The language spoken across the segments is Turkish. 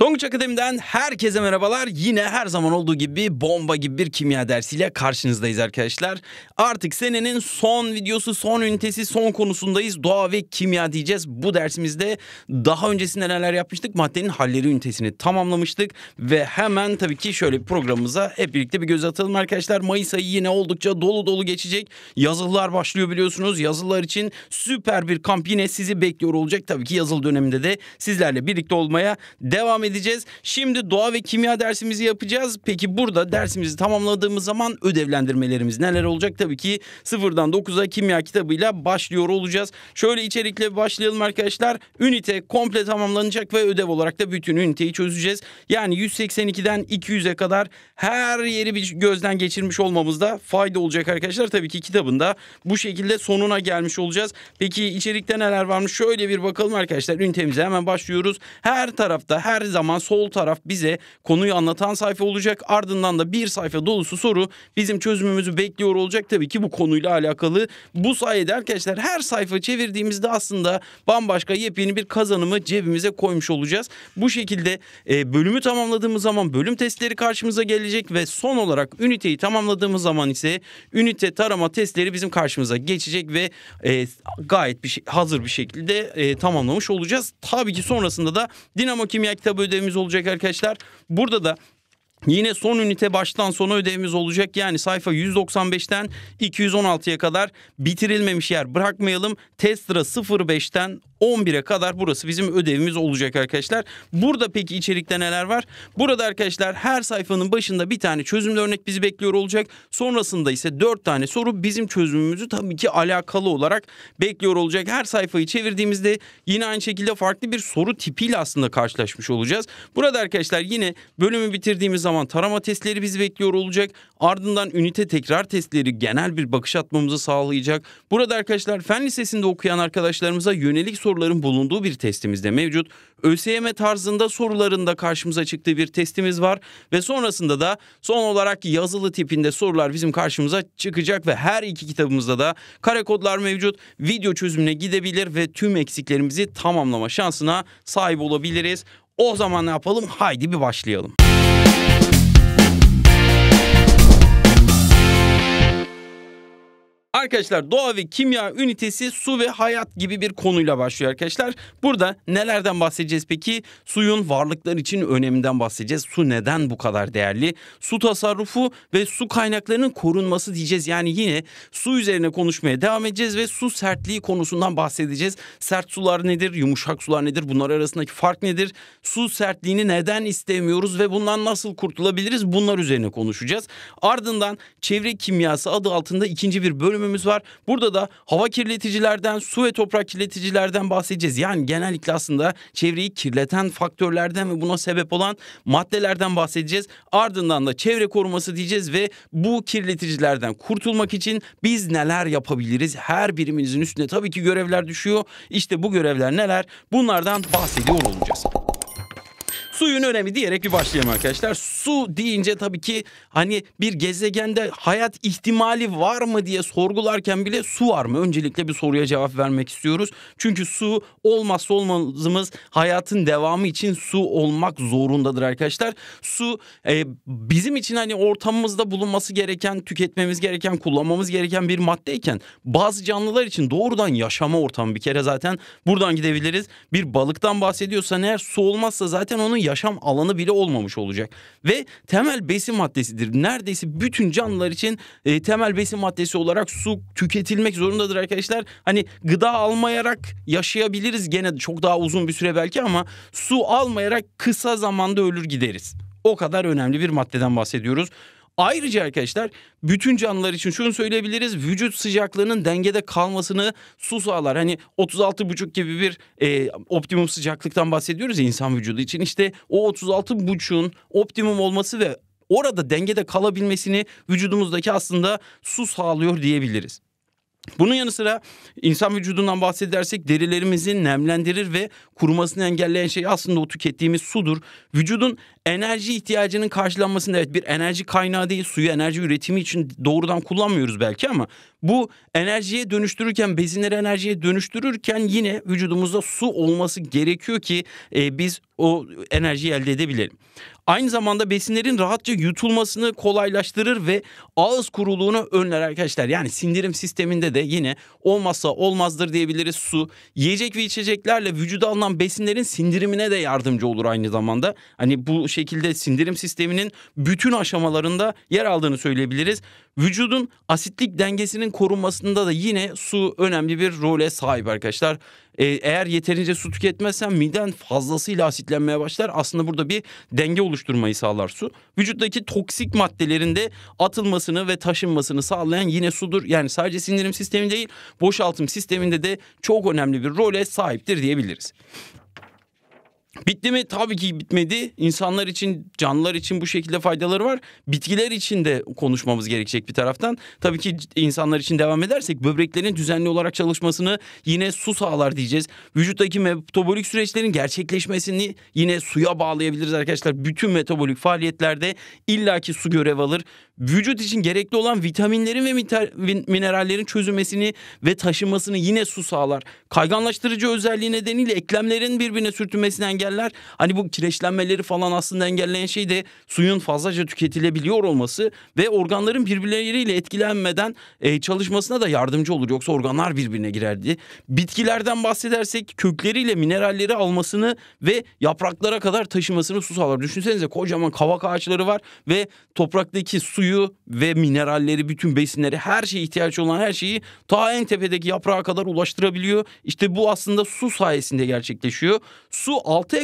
Tonguç Akademi'den herkese merhabalar. Yine her zaman olduğu gibi bomba gibi bir kimya dersiyle karşınızdayız arkadaşlar. Artık senenin son videosu, son ünitesi, son konusundayız. Doğa ve kimya diyeceğiz. Bu dersimizde daha öncesinde neler yapmıştık? Maddenin halleri ünitesini tamamlamıştık. Ve hemen tabii ki şöyle bir programımıza hep birlikte bir göz atalım arkadaşlar. Mayıs ayı yine oldukça dolu dolu geçecek. Yazılılar başlıyor biliyorsunuz. Yazılılar için süper bir kamp yine sizi bekliyor olacak. Tabii ki yazılı döneminde de sizlerle birlikte olmaya devam edeceğiz edeceğiz. Şimdi doğa ve kimya dersimizi yapacağız. Peki burada dersimizi tamamladığımız zaman ödevlendirmelerimiz neler olacak? Tabii ki sıfırdan dokuza kimya kitabıyla başlıyor olacağız. Şöyle içerikle başlayalım arkadaşlar. Ünite komple tamamlanacak ve ödev olarak da bütün üniteyi çözeceğiz. Yani 182'den 200'e kadar her yeri bir gözden geçirmiş olmamızda fayda olacak arkadaşlar. Tabii ki kitabında bu şekilde sonuna gelmiş olacağız. Peki içerikte neler varmış? Şöyle bir bakalım arkadaşlar. Ünitemize hemen başlıyoruz. Her tarafta her zaman zaman sol taraf bize konuyu anlatan sayfa olacak. Ardından da bir sayfa dolusu soru bizim çözümümüzü bekliyor olacak. Tabii ki bu konuyla alakalı. Bu sayede arkadaşlar her sayfa çevirdiğimizde aslında bambaşka yepyeni bir kazanımı cebimize koymuş olacağız. Bu şekilde e, bölümü tamamladığımız zaman bölüm testleri karşımıza gelecek ve son olarak üniteyi tamamladığımız zaman ise ünite tarama testleri bizim karşımıza geçecek ve e, gayet bir şey, hazır bir şekilde e, tamamlamış olacağız. Tabii ki sonrasında da Dinamo Kimya kitabı ödevimiz olacak arkadaşlar. Burada da Yine son ünite baştan sona ödevimiz olacak. Yani sayfa 195'ten 216'ya kadar bitirilmemiş yer bırakmayalım. Test Testra 05'ten 11'e kadar burası bizim ödevimiz olacak arkadaşlar. Burada peki içerikte neler var? Burada arkadaşlar her sayfanın başında bir tane çözümlü örnek bizi bekliyor olacak. Sonrasında ise 4 tane soru bizim çözümümüzü tabii ki alakalı olarak bekliyor olacak. Her sayfayı çevirdiğimizde yine aynı şekilde farklı bir soru tipiyle aslında karşılaşmış olacağız. Burada arkadaşlar yine bölümü bitirdiğimiz zaman zaman tarama testleri bizi bekliyor olacak. Ardından ünite tekrar testleri genel bir bakış atmamızı sağlayacak. Burada arkadaşlar fen lisesinde okuyan arkadaşlarımıza yönelik soruların bulunduğu bir testimiz de mevcut. ÖSYM tarzında sorularında karşımıza çıktığı bir testimiz var ve sonrasında da son olarak yazılı tipinde sorular bizim karşımıza çıkacak ve her iki kitabımızda da kare kodlar mevcut. Video çözümüne gidebilir ve tüm eksiklerimizi tamamlama şansına sahip olabiliriz. O zaman ne yapalım? Haydi bir başlayalım. Arkadaşlar doğa ve kimya ünitesi su ve hayat gibi bir konuyla başlıyor arkadaşlar. Burada nelerden bahsedeceğiz peki? Suyun varlıklar için öneminden bahsedeceğiz. Su neden bu kadar değerli? Su tasarrufu ve su kaynaklarının korunması diyeceğiz. Yani yine su üzerine konuşmaya devam edeceğiz ve su sertliği konusundan bahsedeceğiz. Sert sular nedir? Yumuşak sular nedir? Bunlar arasındaki fark nedir? Su sertliğini neden istemiyoruz ve bundan nasıl kurtulabiliriz? Bunlar üzerine konuşacağız. Ardından çevre kimyası adı altında ikinci bir bölüm bölümümüz var. Burada da hava kirleticilerden, su ve toprak kirleticilerden bahsedeceğiz. Yani genellikle aslında çevreyi kirleten faktörlerden ve buna sebep olan maddelerden bahsedeceğiz. Ardından da çevre koruması diyeceğiz ve bu kirleticilerden kurtulmak için biz neler yapabiliriz? Her birimizin üstüne tabii ki görevler düşüyor. İşte bu görevler neler? Bunlardan bahsediyor olacağız suyun önemi diyerek bir başlayalım arkadaşlar. Su deyince tabii ki hani bir gezegende hayat ihtimali var mı diye sorgularken bile su var mı? Öncelikle bir soruya cevap vermek istiyoruz. Çünkü su olmazsa olmazımız hayatın devamı için su olmak zorundadır arkadaşlar. Su e, bizim için hani ortamımızda bulunması gereken, tüketmemiz gereken, kullanmamız gereken bir maddeyken bazı canlılar için doğrudan yaşama ortamı bir kere zaten buradan gidebiliriz. Bir balıktan bahsediyorsan eğer su olmazsa zaten onun yaşam alanı bile olmamış olacak. Ve temel besin maddesidir. Neredeyse bütün canlılar için e, temel besin maddesi olarak su tüketilmek zorundadır arkadaşlar. Hani gıda almayarak yaşayabiliriz gene çok daha uzun bir süre belki ama su almayarak kısa zamanda ölür gideriz. O kadar önemli bir maddeden bahsediyoruz. Ayrıca arkadaşlar bütün canlılar için şunu söyleyebiliriz. Vücut sıcaklığının dengede kalmasını su sağlar. Hani 36,5 gibi bir e, optimum sıcaklıktan bahsediyoruz ya insan vücudu için. İşte o 36,5'un optimum olması ve orada dengede kalabilmesini vücudumuzdaki aslında su sağlıyor diyebiliriz. Bunun yanı sıra insan vücudundan bahsedersek derilerimizi nemlendirir ve kurumasını engelleyen şey aslında o tükettiğimiz sudur. Vücudun enerji ihtiyacının karşılanmasında evet bir enerji kaynağı değil suyu enerji üretimi için doğrudan kullanmıyoruz belki ama bu enerjiye dönüştürürken bezinleri enerjiye dönüştürürken yine vücudumuzda su olması gerekiyor ki e, biz o enerjiyi elde edebilelim. Aynı zamanda besinlerin rahatça yutulmasını kolaylaştırır ve ağız kuruluğunu önler arkadaşlar. Yani sindirim sisteminde de yine olmazsa olmazdır diyebiliriz su. Yiyecek ve içeceklerle vücuda alınan besinlerin sindirimine de yardımcı olur aynı zamanda. Hani bu şekilde sindirim sisteminin bütün aşamalarında yer aldığını söyleyebiliriz. Vücudun asitlik dengesinin korunmasında da yine su önemli bir role sahip arkadaşlar. E, eğer yeterince su tüketmezsen miden fazlasıyla asitlenmeye başlar. Aslında burada bir denge oluşturmayı sağlar su. Vücuttaki toksik maddelerin de atılmasını ve taşınmasını sağlayan yine sudur. Yani sadece sindirim sistemi değil, boşaltım sisteminde de çok önemli bir role sahiptir diyebiliriz. Bitti mi? Tabii ki bitmedi. İnsanlar için, canlılar için bu şekilde faydaları var. Bitkiler için de konuşmamız gerekecek bir taraftan. Tabii ki insanlar için devam edersek böbreklerin düzenli olarak çalışmasını yine su sağlar diyeceğiz. Vücuttaki metabolik süreçlerin gerçekleşmesini yine suya bağlayabiliriz arkadaşlar. Bütün metabolik faaliyetlerde illaki su görev alır vücut için gerekli olan vitaminlerin ve minerallerin çözülmesini ve taşınmasını yine su sağlar. Kayganlaştırıcı özelliği nedeniyle eklemlerin birbirine sürtünmesini engeller. Hani bu kireçlenmeleri falan aslında engelleyen şey de suyun fazlaca tüketilebiliyor olması ve organların birbirleriyle etkilenmeden e, çalışmasına da yardımcı olur. Yoksa organlar birbirine girerdi. Bitkilerden bahsedersek kökleriyle mineralleri almasını ve yapraklara kadar taşımasını su sağlar. Düşünsenize kocaman kavak ağaçları var ve topraktaki suyu suyu ve mineralleri, bütün besinleri, her şeye ihtiyaç olan her şeyi ta en tepedeki yaprağa kadar ulaştırabiliyor. İşte bu aslında su sayesinde gerçekleşiyor. Su altı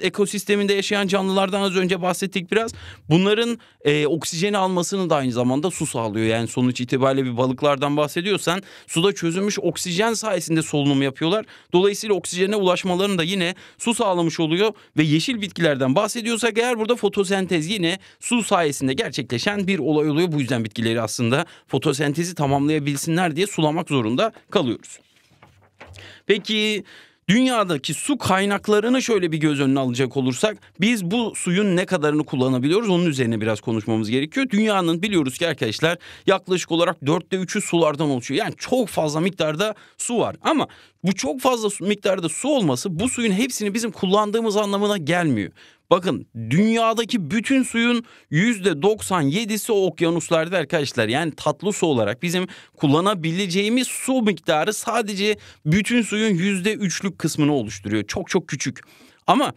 ekosisteminde yaşayan canlılardan az önce bahsettik biraz. Bunların e, oksijeni almasını da aynı zamanda su sağlıyor. Yani sonuç itibariyle bir balıklardan bahsediyorsan suda çözülmüş oksijen sayesinde solunum yapıyorlar. Dolayısıyla oksijene ulaşmalarını da yine su sağlamış oluyor ve yeşil bitkilerden bahsediyorsak eğer burada fotosentez yine su sayesinde gerçekleşen bir olay oluyor. Bu yüzden bitkileri aslında fotosentezi tamamlayabilsinler diye sulamak zorunda kalıyoruz. Peki dünyadaki su kaynaklarını şöyle bir göz önüne alacak olursak biz bu suyun ne kadarını kullanabiliyoruz onun üzerine biraz konuşmamız gerekiyor. Dünyanın biliyoruz ki arkadaşlar yaklaşık olarak dörtte üçü sulardan oluşuyor. Yani çok fazla miktarda su var ama bu çok fazla miktarda su olması bu suyun hepsini bizim kullandığımız anlamına gelmiyor. Bakın dünyadaki bütün suyun %97'si okyanuslarda arkadaşlar. Yani tatlı su olarak bizim kullanabileceğimiz su miktarı sadece bütün suyun %3'lük kısmını oluşturuyor. Çok çok küçük. Ama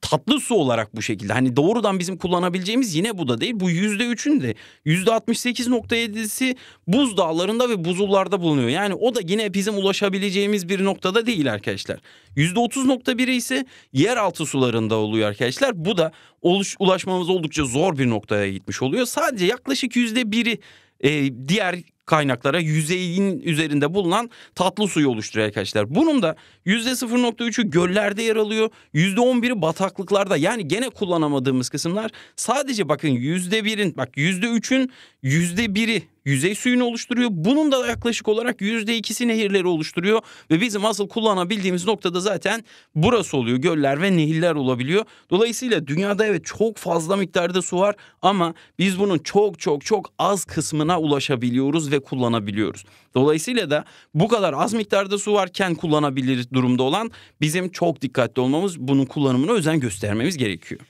tatlı su olarak bu şekilde hani doğrudan bizim kullanabileceğimiz yine bu da değil. Bu yüzde üçün de yüzde 68.7'si buz dağlarında ve buzullarda bulunuyor. Yani o da yine bizim ulaşabileceğimiz bir noktada değil arkadaşlar. Yüzde 30.1'i ise yeraltı sularında oluyor arkadaşlar. Bu da oluş, ulaşmamız oldukça zor bir noktaya gitmiş oluyor. Sadece yaklaşık yüzde biri e, diğer kaynaklara yüzeyin üzerinde bulunan tatlı suyu oluşturuyor arkadaşlar. Bunun da %0.3'ü göllerde yer alıyor. %11'i bataklıklarda yani gene kullanamadığımız kısımlar. Sadece bakın %1'in bak %3'ün %1'i yüzey suyunu oluşturuyor. Bunun da yaklaşık olarak %2'si nehirleri oluşturuyor ve bizim asıl kullanabildiğimiz noktada zaten burası oluyor. Göller ve nehirler olabiliyor. Dolayısıyla dünyada evet çok fazla miktarda su var ama biz bunun çok çok çok az kısmına ulaşabiliyoruz ve de kullanabiliyoruz. Dolayısıyla da bu kadar az miktarda su varken kullanabilir durumda olan bizim çok dikkatli olmamız, bunun kullanımına özen göstermemiz gerekiyor.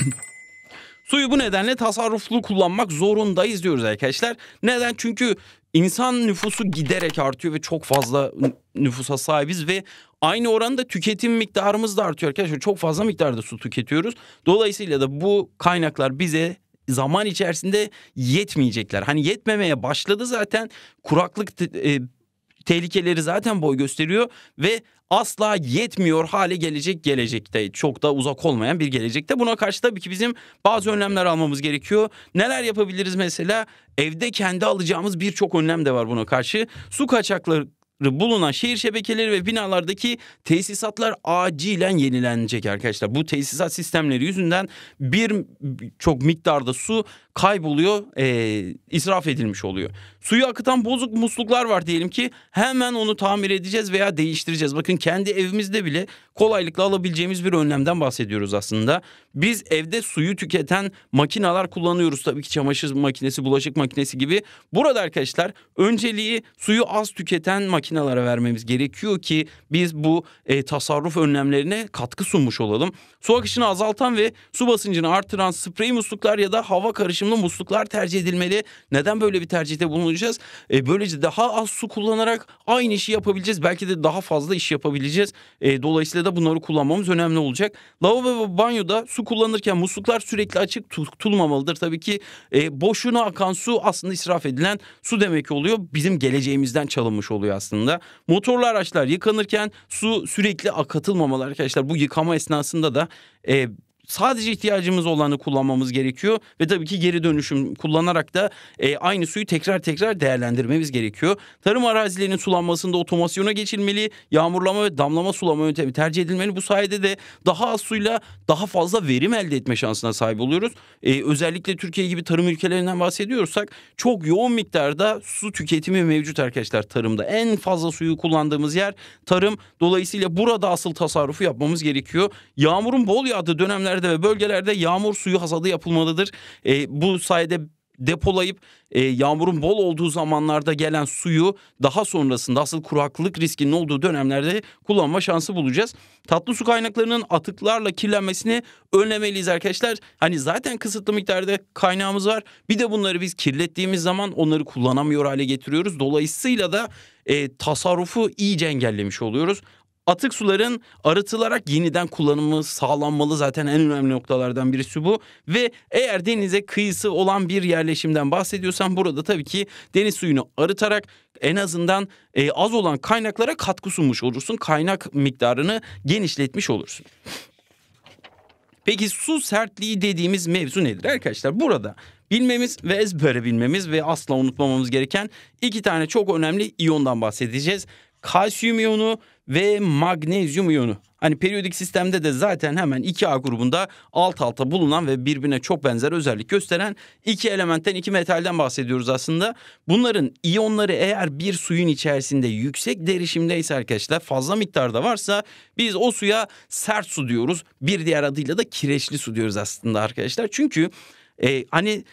Suyu bu nedenle tasarruflu kullanmak zorundayız diyoruz arkadaşlar. Neden? Çünkü insan nüfusu giderek artıyor ve çok fazla nüfusa sahibiz ve aynı oranda tüketim miktarımız da artıyor arkadaşlar. Çok fazla miktarda su tüketiyoruz. Dolayısıyla da bu kaynaklar bize zaman içerisinde yetmeyecekler. Hani yetmemeye başladı zaten kuraklık e, tehlikeleri zaten boy gösteriyor ve asla yetmiyor hale gelecek gelecekte. Çok da uzak olmayan bir gelecekte. Buna karşı tabii ki bizim bazı önlemler almamız gerekiyor. Neler yapabiliriz mesela? Evde kendi alacağımız birçok önlem de var buna karşı. Su kaçakları bulunan şehir şebekeleri ve binalardaki tesisatlar acilen yenilenecek arkadaşlar. Bu tesisat sistemleri yüzünden bir çok miktarda su kayboluyor, e, israf edilmiş oluyor. Suyu akıtan bozuk musluklar var diyelim ki hemen onu tamir edeceğiz veya değiştireceğiz. Bakın kendi evimizde bile kolaylıkla alabileceğimiz bir önlemden bahsediyoruz aslında. Biz evde suyu tüketen makineler kullanıyoruz tabii ki çamaşır makinesi, bulaşık makinesi gibi. Burada arkadaşlar önceliği suyu az tüketen makinelere vermemiz gerekiyor ki biz bu e, tasarruf önlemlerine katkı sunmuş olalım. Su akışını azaltan ve su basıncını artıran sprey musluklar ya da hava karışımlı musluklar tercih edilmeli. Neden böyle bir tercihte bulunacağız? E, böylece daha az su kullanarak aynı işi yapabileceğiz. Belki de daha fazla iş yapabileceğiz. E, dolayısıyla da bunları kullanmamız önemli olacak. Lavabo ve banyoda su kullanırken musluklar sürekli açık tutulmamalıdır. Tabii ki e, boşuna akan su aslında israf edilen su demek oluyor. Bizim geleceğimizden çalınmış oluyor aslında. Motorlu araçlar yıkanırken su sürekli akıtılmamalı arkadaşlar. Bu yıkama esnasında da e, sadece ihtiyacımız olanı kullanmamız gerekiyor ve tabii ki geri dönüşüm kullanarak da e, aynı suyu tekrar tekrar değerlendirmemiz gerekiyor. Tarım arazilerinin sulanmasında otomasyona geçilmeli, yağmurlama ve damlama sulama yöntemi tercih edilmeli. Bu sayede de daha az suyla daha fazla verim elde etme şansına sahip oluyoruz. E, özellikle Türkiye gibi tarım ülkelerinden bahsediyorsak çok yoğun miktarda su tüketimi mevcut arkadaşlar tarımda. En fazla suyu kullandığımız yer tarım. Dolayısıyla burada asıl tasarrufu yapmamız gerekiyor. Yağmurun bol yağdığı dönemler kentlerde ve bölgelerde yağmur suyu hasadı yapılmalıdır. E, bu sayede depolayıp e, yağmurun bol olduğu zamanlarda gelen suyu daha sonrasında asıl kuraklık riskinin olduğu dönemlerde kullanma şansı bulacağız. Tatlı su kaynaklarının atıklarla kirlenmesini önlemeliyiz arkadaşlar. Hani zaten kısıtlı miktarda kaynağımız var. Bir de bunları biz kirlettiğimiz zaman onları kullanamıyor hale getiriyoruz. Dolayısıyla da e, tasarrufu iyice engellemiş oluyoruz. Atık suların arıtılarak yeniden kullanımı sağlanmalı zaten en önemli noktalardan birisi bu. Ve eğer denize kıyısı olan bir yerleşimden bahsediyorsan burada tabii ki deniz suyunu arıtarak en azından e, az olan kaynaklara katkı sunmuş olursun. Kaynak miktarını genişletmiş olursun. Peki su sertliği dediğimiz mevzu nedir arkadaşlar? Burada bilmemiz ve ezbere bilmemiz ve asla unutmamamız gereken iki tane çok önemli iyondan bahsedeceğiz kalsiyum iyonu ve magnezyum iyonu. Hani periyodik sistemde de zaten hemen 2A grubunda alt alta bulunan ve birbirine çok benzer özellik gösteren iki elementten iki metalden bahsediyoruz aslında. Bunların iyonları eğer bir suyun içerisinde yüksek derişimdeyse arkadaşlar fazla miktarda varsa biz o suya sert su diyoruz. Bir diğer adıyla da kireçli su diyoruz aslında arkadaşlar. Çünkü e, hani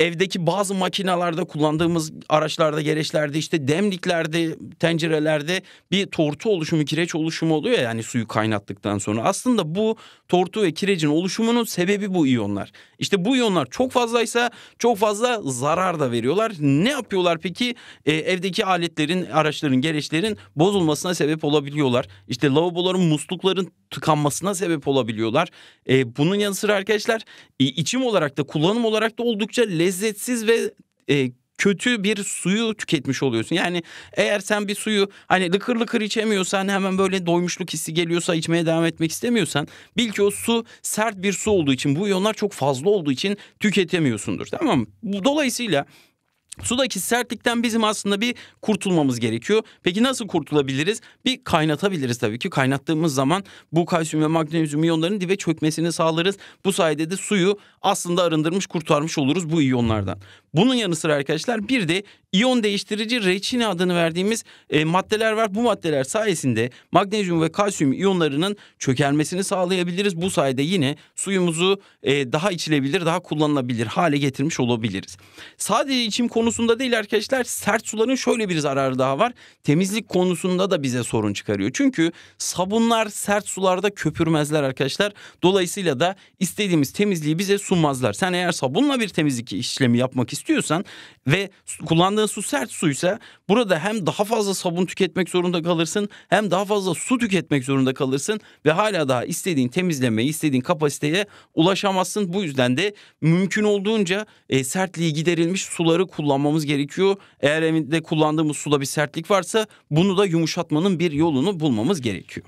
evdeki bazı makinalarda kullandığımız araçlarda, gereçlerde işte demliklerde, tencerelerde bir tortu oluşumu, kireç oluşumu oluyor ya, yani suyu kaynattıktan sonra. Aslında bu tortu ve kirecin oluşumunun sebebi bu iyonlar. İşte bu iyonlar çok fazlaysa çok fazla zarar da veriyorlar. Ne yapıyorlar peki? E, evdeki aletlerin, araçların, gereçlerin bozulmasına sebep olabiliyorlar. İşte lavaboların, muslukların tıkanmasına sebep olabiliyorlar. E, bunun yanı sıra arkadaşlar e, içim olarak da kullanım olarak da oldukça lezzetli lezzetsiz ve e, kötü bir suyu tüketmiş oluyorsun. Yani eğer sen bir suyu hani lıkır lıkır içemiyorsan hemen böyle doymuşluk hissi geliyorsa içmeye devam etmek istemiyorsan bil ki o su sert bir su olduğu için bu iyonlar çok fazla olduğu için tüketemiyorsundur tamam mı? Dolayısıyla Sudaki sertlikten bizim aslında bir kurtulmamız gerekiyor. Peki nasıl kurtulabiliriz? Bir kaynatabiliriz tabii ki. Kaynattığımız zaman bu kalsiyum ve magnezyum iyonlarının dibe çökmesini sağlarız. Bu sayede de suyu aslında arındırmış kurtarmış oluruz bu iyonlardan. Bunun yanı sıra arkadaşlar bir de iyon değiştirici reçine adını verdiğimiz e, maddeler var. Bu maddeler sayesinde magnezyum ve kalsiyum iyonlarının çökelmesini sağlayabiliriz. Bu sayede yine suyumuzu e, daha içilebilir, daha kullanılabilir hale getirmiş olabiliriz. Sadece içim konusunda değil arkadaşlar sert suların şöyle bir zararı daha var. Temizlik konusunda da bize sorun çıkarıyor. Çünkü sabunlar sert sularda köpürmezler arkadaşlar. Dolayısıyla da istediğimiz temizliği bize sunmazlar. Sen eğer sabunla bir temizlik işlemi yapmak istiyorsan istiyorsan ve kullandığın su sert suysa burada hem daha fazla sabun tüketmek zorunda kalırsın hem daha fazla su tüketmek zorunda kalırsın ve hala daha istediğin temizlemeye istediğin kapasiteye ulaşamazsın. Bu yüzden de mümkün olduğunca e, sertliği giderilmiş suları kullanmamız gerekiyor. Eğer evinde kullandığımız suda bir sertlik varsa bunu da yumuşatmanın bir yolunu bulmamız gerekiyor.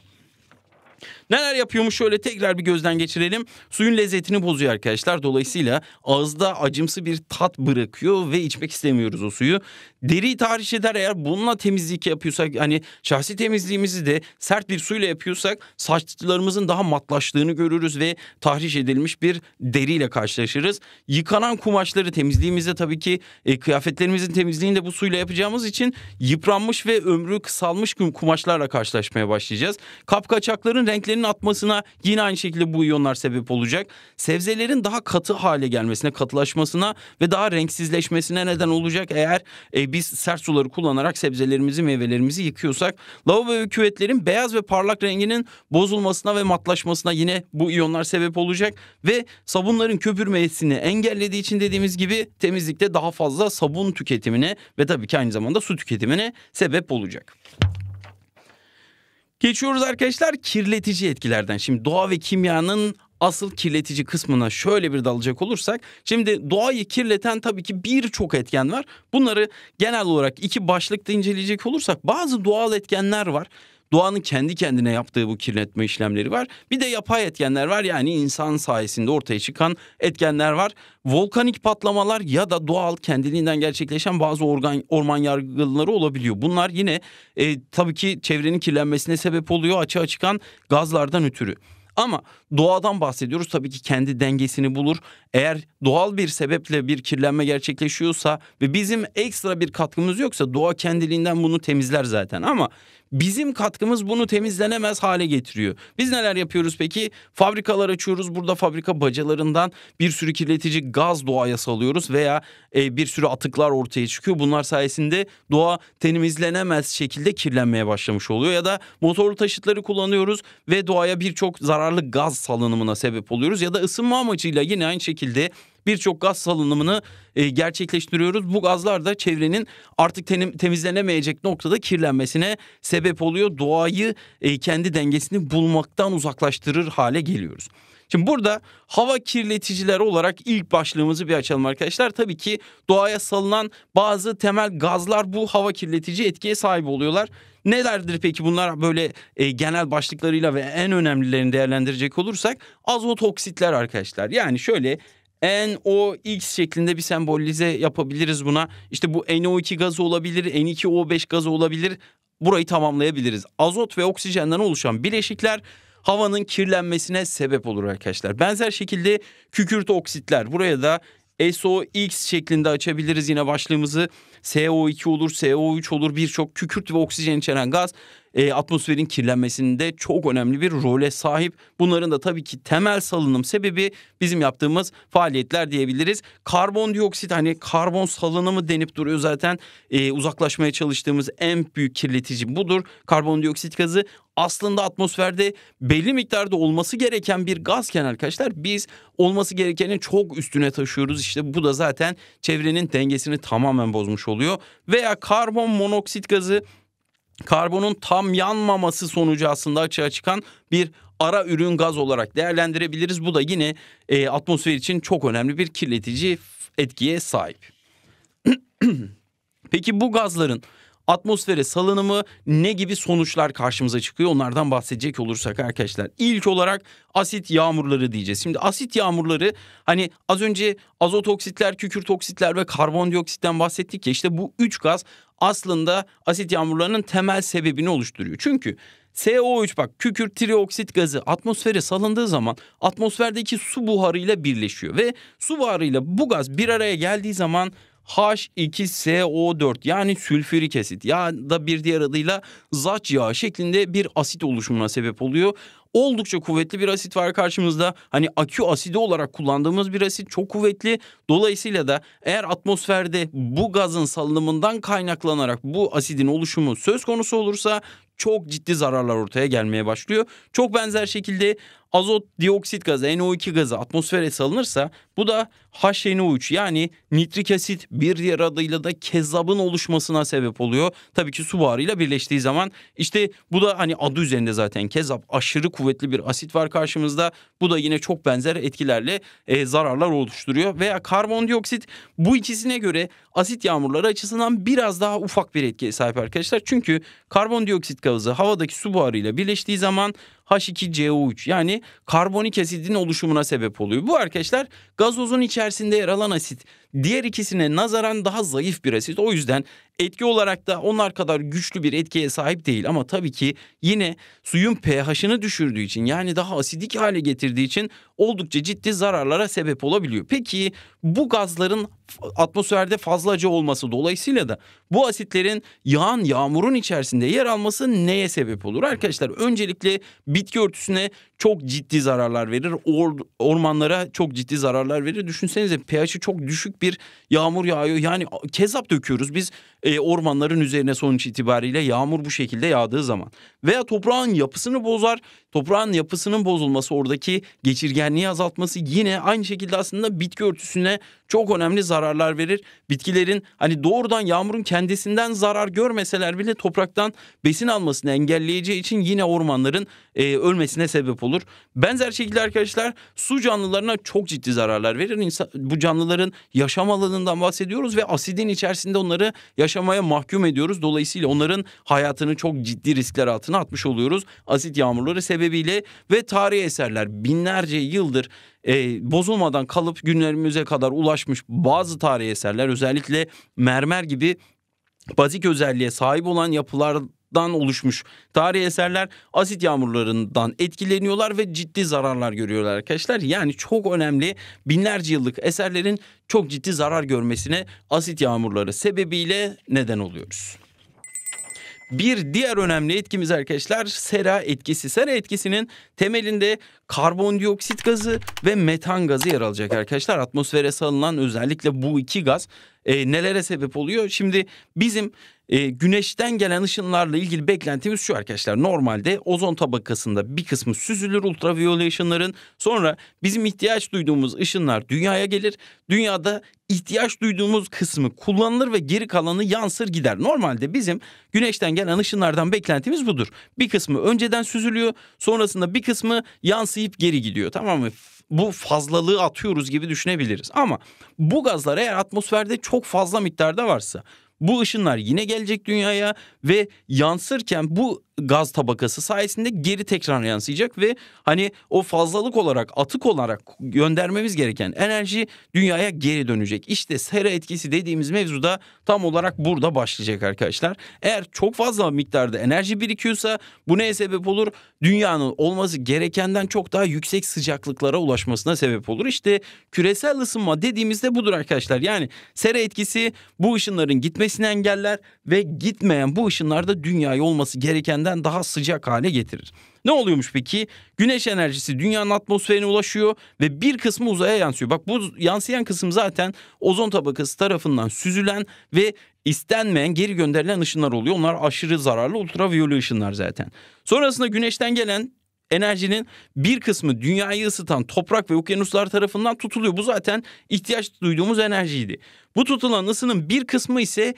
Neler yapıyormuş şöyle tekrar bir gözden geçirelim. Suyun lezzetini bozuyor arkadaşlar. Dolayısıyla ağızda acımsı bir tat bırakıyor ve içmek istemiyoruz o suyu. Deri tahriş eder eğer bununla temizlik yapıyorsak hani şahsi temizliğimizi de sert bir suyla yapıyorsak saçlarımızın daha matlaştığını görürüz ve tahriş edilmiş bir deriyle karşılaşırız. Yıkanan kumaşları temizliğimizde tabii ki e, kıyafetlerimizin temizliğini de bu suyla yapacağımız için yıpranmış ve ömrü kısalmış kumaşlarla karşılaşmaya başlayacağız. Kapkaçakların renkleri sebzelerin atmasına yine aynı şekilde bu iyonlar sebep olacak. Sebzelerin daha katı hale gelmesine, katılaşmasına ve daha renksizleşmesine neden olacak. Eğer e, biz sert suları kullanarak sebzelerimizi, meyvelerimizi yıkıyorsak lavabo ve küvetlerin beyaz ve parlak renginin bozulmasına ve matlaşmasına yine bu iyonlar sebep olacak ve sabunların köpürmesini engellediği için dediğimiz gibi temizlikte daha fazla sabun tüketimine ve tabii ki aynı zamanda su tüketimine sebep olacak. Geçiyoruz arkadaşlar kirletici etkilerden. Şimdi doğa ve kimyanın asıl kirletici kısmına şöyle bir dalacak olursak şimdi doğayı kirleten tabii ki birçok etken var. Bunları genel olarak iki başlıkta inceleyecek olursak bazı doğal etkenler var doğanın kendi kendine yaptığı bu kirletme işlemleri var. Bir de yapay etkenler var yani insan sayesinde ortaya çıkan etkenler var. Volkanik patlamalar ya da doğal kendiliğinden gerçekleşen bazı organ, orman yargıları olabiliyor. Bunlar yine e, tabii ki çevrenin kirlenmesine sebep oluyor açığa çıkan gazlardan ötürü. Ama doğadan bahsediyoruz tabii ki kendi dengesini bulur. Eğer doğal bir sebeple bir kirlenme gerçekleşiyorsa ve bizim ekstra bir katkımız yoksa doğa kendiliğinden bunu temizler zaten. Ama Bizim katkımız bunu temizlenemez hale getiriyor. Biz neler yapıyoruz peki? Fabrikalar açıyoruz. Burada fabrika bacalarından bir sürü kirletici gaz doğaya salıyoruz veya e, bir sürü atıklar ortaya çıkıyor. Bunlar sayesinde doğa temizlenemez şekilde kirlenmeye başlamış oluyor ya da motorlu taşıtları kullanıyoruz ve doğaya birçok zararlı gaz salınımına sebep oluyoruz ya da ısınma amacıyla yine aynı şekilde birçok gaz salınımını e, gerçekleştiriyoruz. Bu gazlar da çevrenin artık tenim, temizlenemeyecek noktada kirlenmesine sebep oluyor. Doğayı e, kendi dengesini bulmaktan uzaklaştırır hale geliyoruz. Şimdi burada hava kirleticiler olarak ilk başlığımızı bir açalım arkadaşlar. Tabii ki doğaya salınan bazı temel gazlar bu hava kirletici etkiye sahip oluyorlar. Nelerdir peki bunlar böyle e, genel başlıklarıyla ve en önemlilerini değerlendirecek olursak azot oksitler arkadaşlar. Yani şöyle N, O, X şeklinde bir sembolize yapabiliriz buna. İşte bu NO2 gazı olabilir, N2O5 gazı olabilir. Burayı tamamlayabiliriz. Azot ve oksijenden oluşan bileşikler havanın kirlenmesine sebep olur arkadaşlar. Benzer şekilde kükürt oksitler. Buraya da SOX şeklinde açabiliriz yine başlığımızı co 2 olur, co 3 olur birçok kükürt ve oksijen içeren gaz e, atmosferin kirlenmesinde çok önemli bir role sahip. Bunların da tabii ki temel salınım sebebi bizim yaptığımız faaliyetler diyebiliriz. Karbondioksit hani karbon salınımı denip duruyor zaten e, uzaklaşmaya çalıştığımız en büyük kirletici budur. Karbondioksit gazı aslında atmosferde belli miktarda olması gereken bir gazken arkadaşlar biz olması gerekenin çok üstüne taşıyoruz. İşte bu da zaten çevrenin dengesini tamamen bozmuş oluyor oluyor veya karbon monoksit gazı karbonun tam yanmaması sonucu aslında açığa çıkan bir ara ürün gaz olarak değerlendirebiliriz. Bu da yine e, atmosfer için çok önemli bir kirletici etkiye sahip. Peki bu gazların atmosfere salınımı ne gibi sonuçlar karşımıza çıkıyor onlardan bahsedecek olursak arkadaşlar. İlk olarak asit yağmurları diyeceğiz. Şimdi asit yağmurları hani az önce azot oksitler, kükürt oksitler ve karbondioksitten bahsettik ya işte bu üç gaz aslında asit yağmurlarının temel sebebini oluşturuyor. Çünkü CO3 bak kükürt trioksit gazı atmosfere salındığı zaman atmosferdeki su buharıyla birleşiyor ve su buharıyla bu gaz bir araya geldiği zaman H2SO4 yani sülfürik asit ya da bir diğer adıyla zaç yağı şeklinde bir asit oluşumuna sebep oluyor oldukça kuvvetli bir asit var karşımızda. Hani akü asidi olarak kullandığımız bir asit çok kuvvetli. Dolayısıyla da eğer atmosferde bu gazın salınımından kaynaklanarak bu asidin oluşumu söz konusu olursa çok ciddi zararlar ortaya gelmeye başlıyor. Çok benzer şekilde azot dioksit gazı NO2 gazı atmosfere salınırsa bu da HNO3 yani nitrik asit bir diğer adıyla da kezabın oluşmasına sebep oluyor. Tabii ki su buharıyla birleştiği zaman işte bu da hani adı üzerinde zaten kezzap aşırı kuvvetli kuvvetli bir asit var karşımızda. Bu da yine çok benzer etkilerle e, zararlar oluşturuyor. Veya karbondioksit bu ikisine göre asit yağmurları açısından biraz daha ufak bir etkiye sahip arkadaşlar. Çünkü karbondioksit gazı havadaki su buharıyla birleştiği zaman H2CO3 yani karbonik asidin oluşumuna sebep oluyor. Bu arkadaşlar gazozun içerisinde yer alan asit diğer ikisine nazaran daha zayıf bir asit. O yüzden etki olarak da onlar kadar güçlü bir etkiye sahip değil ama tabii ki yine suyun pH'ını düşürdüğü için yani daha asidik hale getirdiği için oldukça ciddi zararlara sebep olabiliyor. Peki bu gazların atmosferde fazlaca olması dolayısıyla da bu asitlerin yağan yağmurun içerisinde yer alması neye sebep olur? Arkadaşlar öncelikle bitki örtüsüne çok ciddi zararlar verir. Or, ormanlara çok ciddi zararlar verir. Düşünsenize pH'i çok düşük bir yağmur yağıyor. Yani kezap döküyoruz biz e, ormanların üzerine sonuç itibariyle yağmur bu şekilde yağdığı zaman. Veya toprağın yapısını bozar. Toprağın yapısının bozulması oradaki geçirgenliği azaltması yine aynı şekilde aslında bitki örtüsüne çok önemli zararlar verir. Bitkilerin hani doğrudan yağmurun kendisinden zarar görmeseler bile topraktan besin almasını engelleyeceği için yine ormanların e, ölmesine sebep olur olur. Benzer şekilde arkadaşlar su canlılarına çok ciddi zararlar verir. İnsan, bu canlıların yaşam alanından bahsediyoruz ve asidin içerisinde onları yaşamaya mahkum ediyoruz. Dolayısıyla onların hayatını çok ciddi riskler altına atmış oluyoruz. Asit yağmurları sebebiyle ve tarihi eserler binlerce yıldır e, bozulmadan kalıp günlerimize kadar ulaşmış bazı tarihi eserler özellikle mermer gibi bazik özelliğe sahip olan yapılar dan oluşmuş tarihi eserler asit yağmurlarından etkileniyorlar ve ciddi zararlar görüyorlar arkadaşlar. Yani çok önemli binlerce yıllık eserlerin çok ciddi zarar görmesine asit yağmurları sebebiyle neden oluyoruz. Bir diğer önemli etkimiz arkadaşlar sera etkisi. Sera etkisinin temelinde karbondioksit gazı ve metan gazı yer alacak arkadaşlar. Atmosfere salınan özellikle bu iki gaz e, nelere sebep oluyor? Şimdi bizim e, güneşten gelen ışınlarla ilgili beklentimiz şu arkadaşlar. Normalde ozon tabakasında bir kısmı süzülür ultraviyole ışınların. Sonra bizim ihtiyaç duyduğumuz ışınlar dünyaya gelir. Dünyada ihtiyaç duyduğumuz kısmı kullanılır ve geri kalanı yansır gider. Normalde bizim güneşten gelen ışınlardan beklentimiz budur. Bir kısmı önceden süzülüyor, sonrasında bir kısmı yansıyıp geri gidiyor. Tamam mı? bu fazlalığı atıyoruz gibi düşünebiliriz. Ama bu gazlar eğer atmosferde çok fazla miktarda varsa bu ışınlar yine gelecek dünyaya ve yansırken bu gaz tabakası sayesinde geri tekrar yansıyacak ve hani o fazlalık olarak atık olarak göndermemiz gereken enerji dünyaya geri dönecek. İşte sera etkisi dediğimiz mevzuda tam olarak burada başlayacak arkadaşlar. Eğer çok fazla miktarda enerji birikiyorsa bu neye sebep olur? Dünyanın olması gerekenden çok daha yüksek sıcaklıklara ulaşmasına sebep olur. İşte küresel ısınma dediğimizde budur arkadaşlar. Yani sera etkisi bu ışınların gitmesini engeller ve gitmeyen bu ışınlarda dünyaya olması gereken diğerinden daha sıcak hale getirir. Ne oluyormuş peki? Güneş enerjisi dünyanın atmosferine ulaşıyor ve bir kısmı uzaya yansıyor. Bak bu yansıyan kısım zaten ozon tabakası tarafından süzülen ve istenmeyen geri gönderilen ışınlar oluyor. Onlar aşırı zararlı ultraviyole ışınlar zaten. Sonrasında güneşten gelen enerjinin bir kısmı dünyayı ısıtan toprak ve okyanuslar tarafından tutuluyor. Bu zaten ihtiyaç duyduğumuz enerjiydi. Bu tutulan ısının bir kısmı ise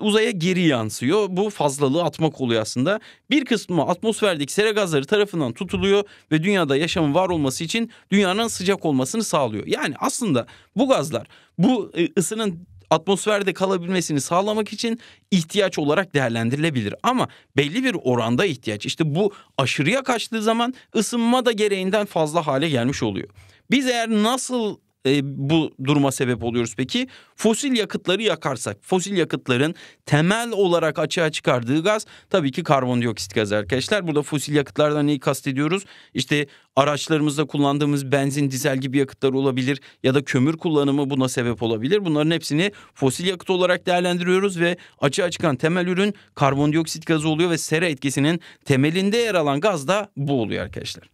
uzaya geri yansıyor. Bu fazlalığı atmak oluyor aslında. Bir kısmı atmosferdeki sera gazları tarafından tutuluyor ve dünyada yaşamın var olması için dünyanın sıcak olmasını sağlıyor. Yani aslında bu gazlar bu ıı, ısının atmosferde kalabilmesini sağlamak için ihtiyaç olarak değerlendirilebilir. Ama belli bir oranda ihtiyaç. İşte bu aşırıya kaçtığı zaman ısınma da gereğinden fazla hale gelmiş oluyor. Biz eğer nasıl e, bu duruma sebep oluyoruz peki? Fosil yakıtları yakarsak, fosil yakıtların temel olarak açığa çıkardığı gaz tabii ki karbondioksit gazı arkadaşlar. Burada fosil yakıtlardan neyi kastediyoruz? İşte araçlarımızda kullandığımız benzin, dizel gibi yakıtlar olabilir ya da kömür kullanımı buna sebep olabilir. Bunların hepsini fosil yakıt olarak değerlendiriyoruz ve açığa çıkan temel ürün karbondioksit gazı oluyor ve sera etkisinin temelinde yer alan gaz da bu oluyor arkadaşlar.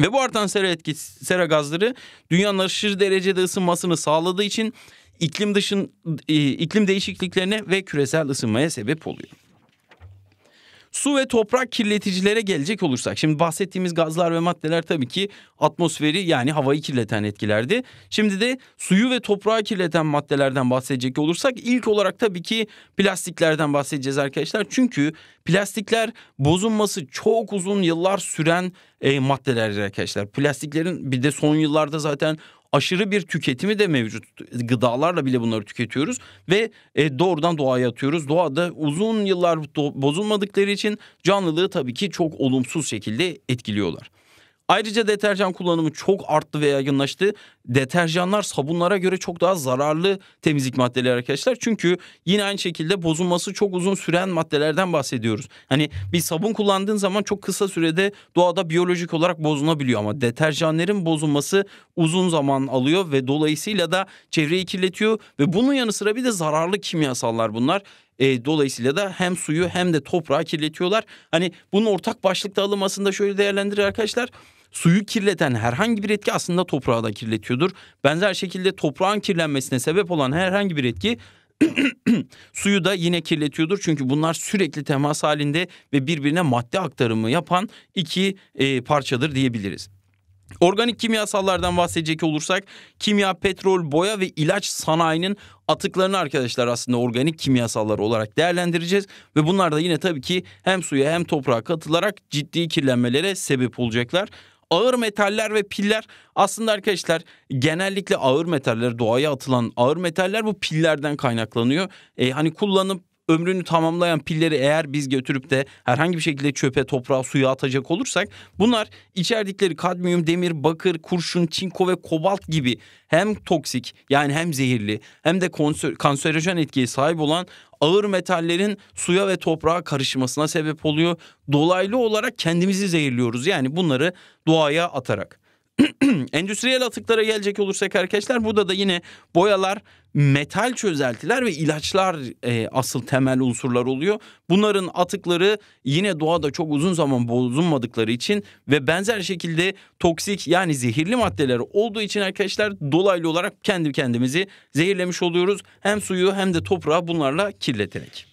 Ve bu artan sera etkisi, sera gazları dünyanın aşırı derecede ısınmasını sağladığı için iklim dışın iklim değişikliklerine ve küresel ısınmaya sebep oluyor. Su ve toprak kirleticilere gelecek olursak. Şimdi bahsettiğimiz gazlar ve maddeler tabii ki atmosferi yani havayı kirleten etkilerdi. Şimdi de suyu ve toprağı kirleten maddelerden bahsedecek olursak ilk olarak tabii ki plastiklerden bahsedeceğiz arkadaşlar. Çünkü plastikler bozunması çok uzun yıllar süren e, maddeler arkadaşlar. Plastiklerin bir de son yıllarda zaten aşırı bir tüketimi de mevcut. Gıdalarla bile bunları tüketiyoruz ve e, doğrudan doğaya atıyoruz. Doğada uzun yıllar bozulmadıkları için canlılığı tabii ki çok olumsuz şekilde etkiliyorlar. Ayrıca deterjan kullanımı çok arttı ve yaygınlaştı. Deterjanlar sabunlara göre çok daha zararlı temizlik maddeleri arkadaşlar. Çünkü yine aynı şekilde bozulması çok uzun süren maddelerden bahsediyoruz. Hani bir sabun kullandığın zaman çok kısa sürede doğada biyolojik olarak bozulabiliyor ama deterjanların bozulması uzun zaman alıyor ve dolayısıyla da çevreyi kirletiyor ve bunun yanı sıra bir de zararlı kimyasallar bunlar. E, dolayısıyla da hem suyu hem de toprağı kirletiyorlar. Hani bunun ortak başlıkta alınmasında şöyle değerlendirir arkadaşlar. Suyu kirleten herhangi bir etki aslında toprağı da kirletiyordur. Benzer şekilde toprağın kirlenmesine sebep olan herhangi bir etki suyu da yine kirletiyordur. Çünkü bunlar sürekli temas halinde ve birbirine madde aktarımı yapan iki e, parçadır diyebiliriz. Organik kimyasallardan bahsedecek olursak kimya, petrol, boya ve ilaç sanayinin atıklarını arkadaşlar aslında organik kimyasallar olarak değerlendireceğiz. Ve bunlar da yine tabii ki hem suya hem toprağa katılarak ciddi kirlenmelere sebep olacaklar ağır metaller ve piller aslında arkadaşlar genellikle ağır metaller doğaya atılan ağır metaller bu pillerden kaynaklanıyor. E, hani kullanıp ömrünü tamamlayan pilleri eğer biz götürüp de herhangi bir şekilde çöpe, toprağa, suya atacak olursak bunlar içerdikleri kadmiyum, demir, bakır, kurşun, çinko ve kobalt gibi hem toksik yani hem zehirli hem de kanserojen etkiye sahip olan ağır metallerin suya ve toprağa karışmasına sebep oluyor. Dolaylı olarak kendimizi zehirliyoruz yani bunları doğaya atarak. Endüstriyel atıklara gelecek olursak arkadaşlar burada da yine boyalar, metal çözeltiler ve ilaçlar e, asıl temel unsurlar oluyor. Bunların atıkları yine doğada çok uzun zaman bozulmadıkları için ve benzer şekilde toksik yani zehirli maddeler olduğu için arkadaşlar dolaylı olarak kendi kendimizi zehirlemiş oluyoruz. Hem suyu hem de toprağı bunlarla kirleterek.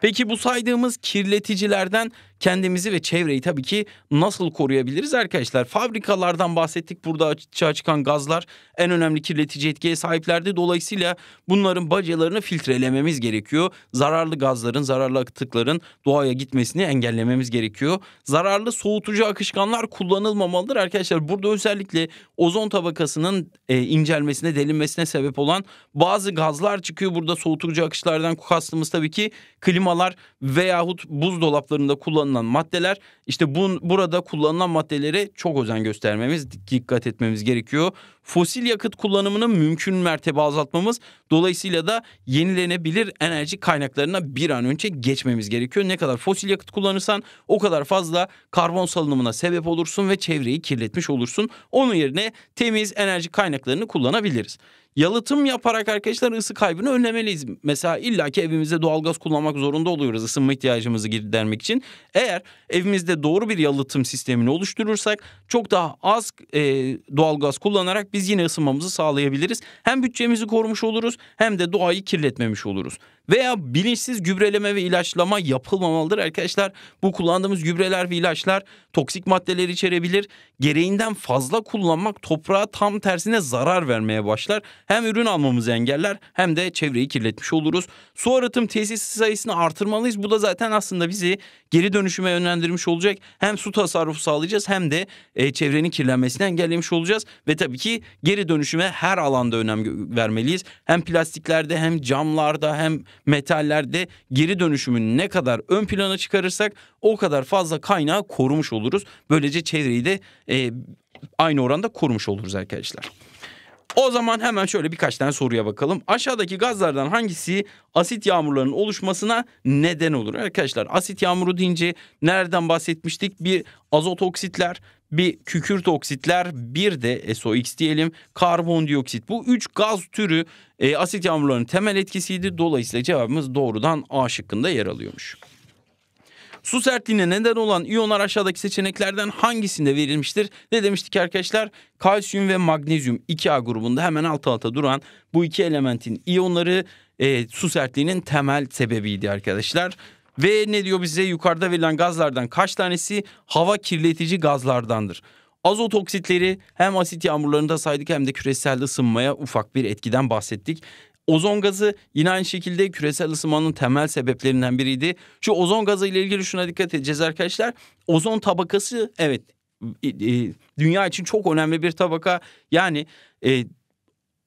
Peki bu saydığımız kirleticilerden kendimizi ve çevreyi tabii ki nasıl koruyabiliriz arkadaşlar? Fabrikalardan bahsettik burada açığa çıkan gazlar en önemli kirletici etkiye sahiplerdi. Dolayısıyla bunların bacalarını filtrelememiz gerekiyor. Zararlı gazların, zararlı atıkların doğaya gitmesini engellememiz gerekiyor. Zararlı soğutucu akışkanlar kullanılmamalıdır arkadaşlar. Burada özellikle ozon tabakasının e, incelmesine, delinmesine sebep olan bazı gazlar çıkıyor. Burada soğutucu akışlardan kastımız tabii ki klimalar veyahut buzdolaplarında kullanılan kullanılan maddeler işte bun, burada kullanılan maddelere çok özen göstermemiz, dikkat etmemiz gerekiyor. Fosil yakıt kullanımını mümkün mertebe azaltmamız dolayısıyla da yenilenebilir enerji kaynaklarına bir an önce geçmemiz gerekiyor. Ne kadar fosil yakıt kullanırsan o kadar fazla karbon salınımına sebep olursun ve çevreyi kirletmiş olursun. Onun yerine temiz enerji kaynaklarını kullanabiliriz. Yalıtım yaparak arkadaşlar ısı kaybını önlemeliyiz. Mesela illaki evimizde doğalgaz kullanmak zorunda oluyoruz ısınma ihtiyacımızı gidermek için. Eğer evimizde doğru bir yalıtım sistemini oluşturursak çok daha az e, doğalgaz kullanarak biz yine ısınmamızı sağlayabiliriz. Hem bütçemizi korumuş oluruz hem de doğayı kirletmemiş oluruz veya bilinçsiz gübreleme ve ilaçlama yapılmamalıdır arkadaşlar. Bu kullandığımız gübreler ve ilaçlar toksik maddeler içerebilir. Gereğinden fazla kullanmak toprağa tam tersine zarar vermeye başlar. Hem ürün almamızı engeller hem de çevreyi kirletmiş oluruz. Su arıtım tesis sayısını artırmalıyız. Bu da zaten aslında bizi geri dönüşüme yönlendirmiş olacak. Hem su tasarrufu sağlayacağız hem de e, çevrenin kirlenmesini engellemiş olacağız ve tabii ki geri dönüşüme her alanda önem vermeliyiz. Hem plastiklerde hem camlarda hem metallerde geri dönüşümünü ne kadar ön plana çıkarırsak o kadar fazla kaynağı korumuş oluruz. Böylece çevreyi de e, aynı oranda korumuş oluruz arkadaşlar. O zaman hemen şöyle birkaç tane soruya bakalım. Aşağıdaki gazlardan hangisi asit yağmurlarının oluşmasına neden olur? Arkadaşlar asit yağmuru deyince nereden bahsetmiştik? Bir azot oksitler, bir kükürt oksitler bir de SOx diyelim karbondioksit. Bu üç gaz türü e, asit yağmurlarının temel etkisiydi. Dolayısıyla cevabımız doğrudan A şıkkında yer alıyormuş. Su sertliğine neden olan iyonlar aşağıdaki seçeneklerden hangisinde verilmiştir? Ne demiştik arkadaşlar? Kalsiyum ve magnezyum 2A grubunda hemen alt alta duran bu iki elementin iyonları e, su sertliğinin temel sebebiydi arkadaşlar. Ve ne diyor bize yukarıda verilen gazlardan kaç tanesi hava kirletici gazlardandır. Azot oksitleri hem asit yağmurlarında saydık hem de küresel ısınmaya ufak bir etkiden bahsettik. Ozon gazı yine aynı şekilde küresel ısınmanın temel sebeplerinden biriydi. Şu ozon gazı ile ilgili şuna dikkat edeceğiz arkadaşlar. Ozon tabakası evet dünya için çok önemli bir tabaka. Yani e,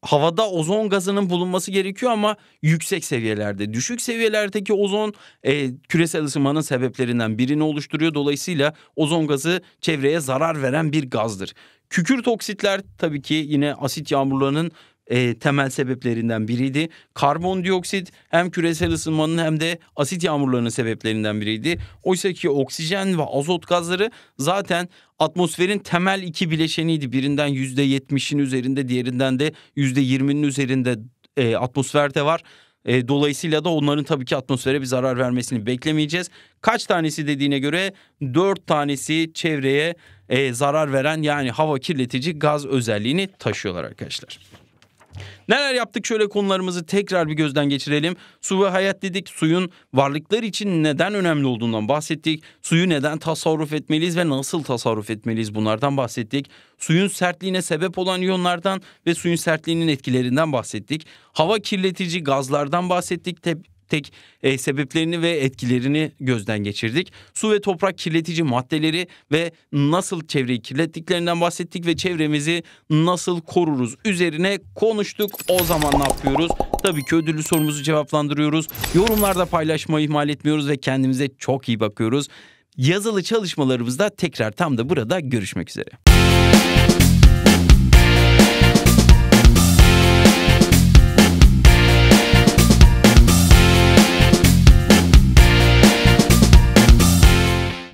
havada ozon gazının bulunması gerekiyor ama yüksek seviyelerde. Düşük seviyelerdeki ozon e, küresel ısınmanın sebeplerinden birini oluşturuyor. Dolayısıyla ozon gazı çevreye zarar veren bir gazdır. Kükürt oksitler tabii ki yine asit yağmurlarının e, temel sebeplerinden biriydi. Karbondioksit hem küresel ısınmanın hem de asit yağmurlarının sebeplerinden biriydi. Oysa ki oksijen ve azot gazları zaten atmosferin temel iki bileşeniydi. Birinden yüzde yetmişin üzerinde diğerinden de yüzde yirminin üzerinde e, atmosferde var. E, dolayısıyla da onların tabii ki atmosfere bir zarar vermesini beklemeyeceğiz. Kaç tanesi dediğine göre dört tanesi çevreye e, zarar veren yani hava kirletici gaz özelliğini taşıyorlar arkadaşlar. Neler yaptık şöyle konularımızı tekrar bir gözden geçirelim. Su ve hayat dedik. Suyun varlıklar için neden önemli olduğundan bahsettik. Suyu neden tasarruf etmeliyiz ve nasıl tasarruf etmeliyiz bunlardan bahsettik. Suyun sertliğine sebep olan iyonlardan ve suyun sertliğinin etkilerinden bahsettik. Hava kirletici gazlardan bahsettik. Te- tek e, sebeplerini ve etkilerini gözden geçirdik. Su ve toprak kirletici maddeleri ve nasıl çevreyi kirlettiklerinden bahsettik ve çevremizi nasıl koruruz üzerine konuştuk. O zaman ne yapıyoruz? Tabii ki ödüllü sorumuzu cevaplandırıyoruz. Yorumlarda paylaşmayı ihmal etmiyoruz ve kendimize çok iyi bakıyoruz. Yazılı çalışmalarımızda tekrar tam da burada görüşmek üzere.